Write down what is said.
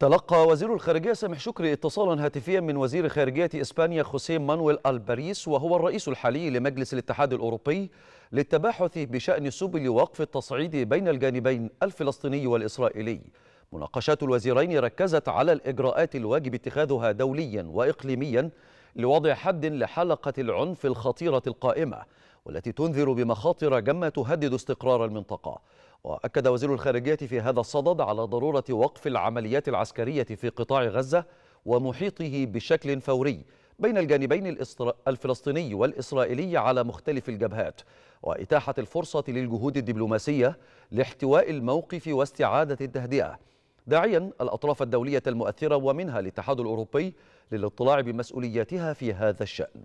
تلقى وزير الخارجية سامح شكري اتصالا هاتفيا من وزير خارجية إسبانيا خوسيه مانويل ألباريس وهو الرئيس الحالي لمجلس الاتحاد الأوروبي للتباحث بشأن سبل وقف التصعيد بين الجانبين الفلسطيني والإسرائيلي مناقشات الوزيرين ركزت على الإجراءات الواجب اتخاذها دوليا وإقليميا لوضع حد لحلقة العنف الخطيرة القائمة والتي تنذر بمخاطر جمة تهدد استقرار المنطقة وأكد وزير الخارجية في هذا الصدد على ضرورة وقف العمليات العسكرية في قطاع غزة ومحيطه بشكل فوري بين الجانبين الفلسطيني والإسرائيلي على مختلف الجبهات وإتاحة الفرصة للجهود الدبلوماسية لاحتواء الموقف واستعادة التهدئة داعيا الأطراف الدولية المؤثرة ومنها الاتحاد الأوروبي للاطلاع بمسؤولياتها في هذا الشأن